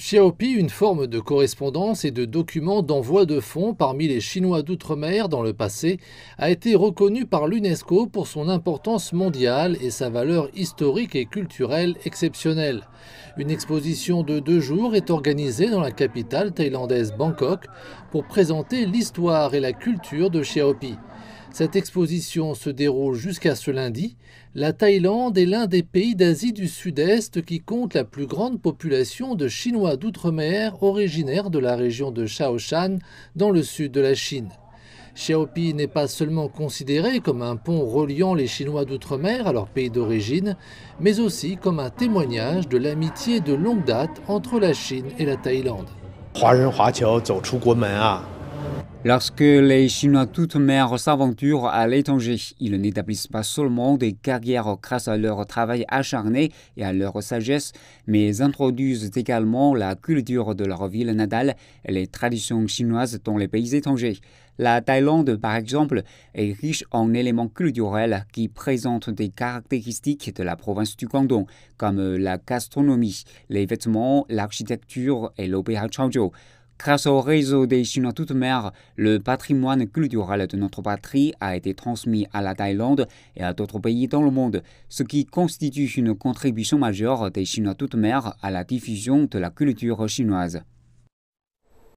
Xiaopi, une forme de correspondance et de document d'envoi de fonds parmi les Chinois d'outre-mer dans le passé, a été reconnue par l'UNESCO pour son importance mondiale et sa valeur historique et culturelle exceptionnelle. Une exposition de deux jours est organisée dans la capitale thaïlandaise Bangkok pour présenter l'histoire et la culture de Xiaopi. Cette exposition se déroule jusqu'à ce lundi. La Thaïlande est l'un des pays d'Asie du Sud-Est qui compte la plus grande population de Chinois d'outre-mer originaires de la région de Shaoshan dans le sud de la Chine. Xiaopi n'est pas seulement considéré comme un pont reliant les Chinois d'outre-mer à leur pays d'origine, mais aussi comme un témoignage de l'amitié de longue date entre la Chine et la Thaïlande. Lorsque les Chinois toutes mères s'aventurent à l'étranger, ils n'établissent pas seulement des carrières grâce à leur travail acharné et à leur sagesse, mais introduisent également la culture de leur ville natale et les traditions chinoises dans les pays étrangers. La Thaïlande, par exemple, est riche en éléments culturels qui présentent des caractéristiques de la province du Guangdong, comme la gastronomie, les vêtements, l'architecture et l'opéra Changzhou. Grâce au réseau des Chinois toutes mer, le patrimoine culturel de notre patrie a été transmis à la Thaïlande et à d'autres pays dans le monde, ce qui constitue une contribution majeure des Chinois toutes mer à la diffusion de la culture chinoise.